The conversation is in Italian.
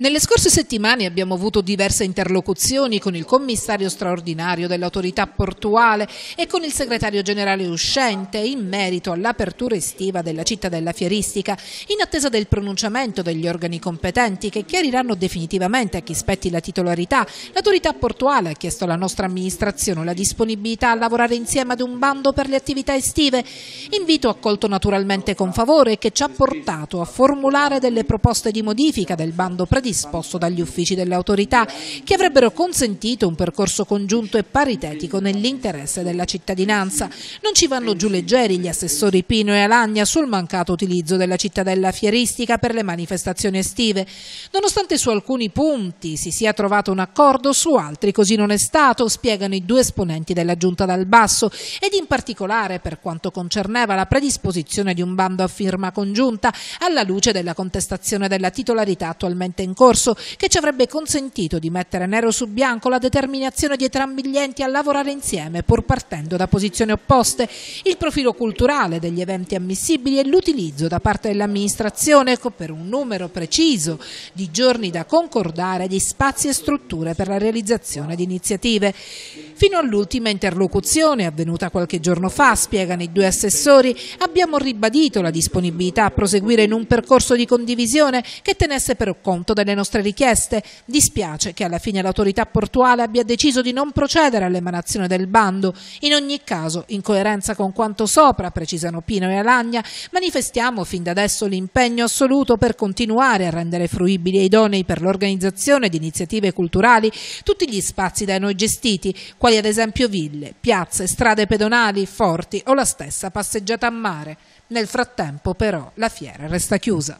Nelle scorse settimane abbiamo avuto diverse interlocuzioni con il commissario straordinario dell'autorità portuale e con il segretario generale uscente in merito all'apertura estiva della cittadella fieristica, in attesa del pronunciamento degli organi competenti che chiariranno definitivamente a chi spetti la titolarità. L'autorità portuale ha chiesto alla nostra amministrazione la disponibilità a lavorare insieme ad un bando per le attività estive, invito accolto naturalmente con favore che ci ha portato a formulare delle proposte di modifica del bando predisposto disposto dagli uffici delle autorità che avrebbero consentito un percorso congiunto e paritetico nell'interesse della cittadinanza. Non ci vanno giù leggeri gli assessori Pino e Alagna sul mancato utilizzo della cittadella fieristica per le manifestazioni estive, nonostante su alcuni punti si sia trovato un accordo, su altri così non è stato, spiegano i due esponenti della Giunta dal Basso ed in particolare per quanto concerneva la predisposizione di un bando a firma congiunta alla luce della contestazione della titolarità attualmente in concorso che ci avrebbe consentito di mettere nero su bianco la determinazione di entrambi gli enti a lavorare insieme pur partendo da posizioni opposte, il profilo culturale degli eventi ammissibili e l'utilizzo da parte dell'amministrazione per un numero preciso di giorni da concordare di spazi e strutture per la realizzazione di iniziative. Fino all'ultima interlocuzione avvenuta qualche giorno fa, spiegano i due assessori, abbiamo ribadito la disponibilità a proseguire in un percorso di condivisione che tenesse però conto delle nostre richieste. Dispiace che alla fine l'autorità portuale abbia deciso di non procedere all'emanazione del bando. In ogni caso, in coerenza con quanto sopra, precisano Pino e Alagna, manifestiamo fin da adesso l'impegno assoluto per continuare a rendere fruibili e idonei per l'organizzazione di iniziative culturali tutti gli spazi da noi gestiti, quali ad esempio ville, piazze, strade pedonali, forti o la stessa passeggiata a mare. Nel frattempo però la fiera resta chiusa.